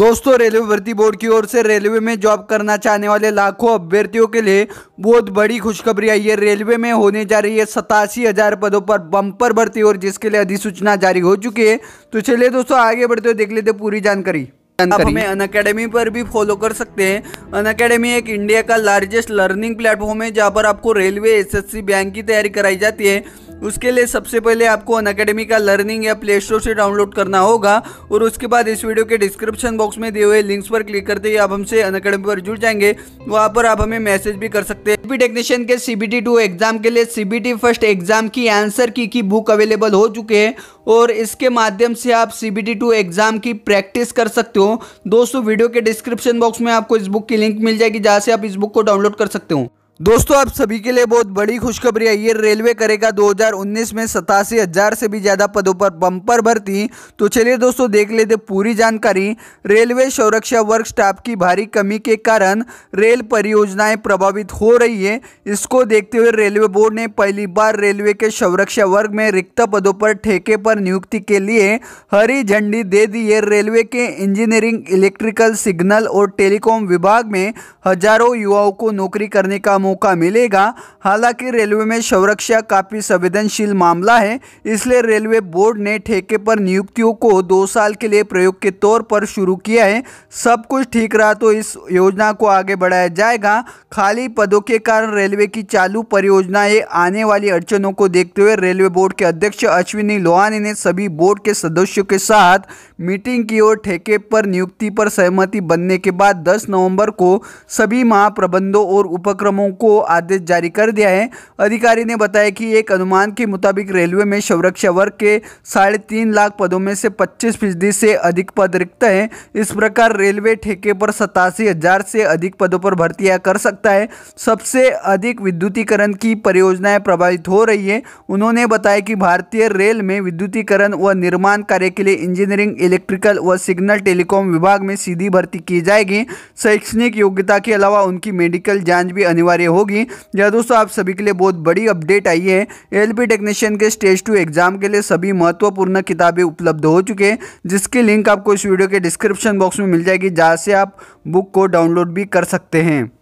दोस्तों रेलवे भर्ती बोर्ड की ओर से रेलवे में जॉब करना चाहने वाले लाखों अभ्यर्थियों के लिए बहुत बड़ी खुशखबरी आई है रेलवे में होने जा रही है सतासी हजार पदों पर बम्पर भर्ती और जिसके लिए अधिसूचना जारी हो चुकी है तो चलिए दोस्तों आगे बढ़ते हुए देख लेते पूरी जानकारी आप हमें अन अकेडमी पर भी फॉलो कर सकते हैं अन अकेडमी एक इंडिया का लार्जेस्ट लर्निंग प्लेटफॉर्म है जहाँ पर आपको रेलवे एसएससी बैंक की तैयारी कराई जाती है उसके लिए सबसे पहले आपको अन अकेडमी का लर्निंग या प्ले स्टोर से डाउनलोड करना होगा और उसके बाद इस वीडियो के डिस्क्रिप्शन बॉक्स में दिए हुए लिंक्स पर क्लिक करते ही आप हमसे अन अकेडमी पर जुड़ जाएंगे वहाँ पर आप हमें मैसेज भी कर सकते हैं यूपी टेक्नीशियन के सीबीटी टू एग्जाम के लिए सीबीटी फर्स्ट एग्जाम की आंसर की की बुक अवेलेबल हो चुके हैं और इसके माध्यम से आप सीबीटी टू एग्जाम की प्रैक्टिस कर सकते हो दोस्तों वीडियो के डिस्क्रिप्शन बॉक्स में आपको इस बुक की लिंक मिल जाएगी जहाँ से आप इस बुक को डाउनलोड कर सकते हो दोस्तों आप सभी के लिए बहुत बड़ी खुशखबरी है रेलवे करेगा 2019 में सतासी हजार से भी ज़्यादा पदों पर बंपर भर्ती तो चलिए दोस्तों देख लेते पूरी जानकारी रेलवे सुरक्षा वर्क स्टाफ की भारी कमी के कारण रेल परियोजनाएं प्रभावित हो रही है इसको देखते हुए रेलवे बोर्ड ने पहली बार रेलवे के सुरक्षा वर्ग में रिक्त पदों पर ठेके पर नियुक्ति के लिए हरी झंडी दे दी है रेलवे के इंजीनियरिंग इलेक्ट्रिकल सिग्नल और टेलीकॉम विभाग में हजारों युवाओं को नौकरी करने का मौका मिलेगा हालांकि रेलवे में सुरक्षा काफ़ी संवेदनशील मामला है इसलिए रेलवे बोर्ड ने ठेके पर नियुक्तियों को दो साल के लिए प्रयोग के तौर पर शुरू किया है सब कुछ ठीक रहा तो इस योजना को आगे बढ़ाया जाएगा खाली पदों के कारण रेलवे की चालू परियोजनाएं आने वाली अड़चनों को देखते हुए रेलवे बोर्ड के अध्यक्ष अश्विनी लोहानी ने सभी बोर्ड के सदस्यों के साथ मीटिंग की और ठेके पर नियुक्ति पर सहमति बनने के बाद 10 नवंबर को सभी महाप्रबंधों और उपक्रमों को आदेश जारी कर दिया है अधिकारी ने बताया कि एक अनुमान के मुताबिक रेलवे में संरक्षा वर्ग के साढ़े तीन लाख पदों में से पच्चीस फीसदी से अधिक पद रिक्त हैं इस प्रकार रेलवे ठेके पर सतासी हजार से अधिक पदों पर भर्तियां कर सकता है सबसे अधिक विद्युतीकरण की परियोजनाएं प्रभावित हो रही है उन्होंने बताया कि भारतीय रेल में विद्युतीकरण व निर्माण कार्य के लिए इंजीनियरिंग इलेक्ट्रिकल व सिग्नल टेलीकॉम विभाग में सीधी भर्ती की जाएगी शैक्षणिक योग्यता के अलावा उनकी मेडिकल जांच भी अनिवार्य कार्य होगी या दोस्तों आप सभी के लिए बहुत बड़ी अपडेट आई है एल टेक्नीशियन के स्टेज टू एग्जाम के लिए सभी महत्वपूर्ण किताबें उपलब्ध हो चुके हैं जिसकी लिंक आपको इस वीडियो के डिस्क्रिप्शन बॉक्स में मिल जाएगी जहाँ से आप बुक को डाउनलोड भी कर सकते हैं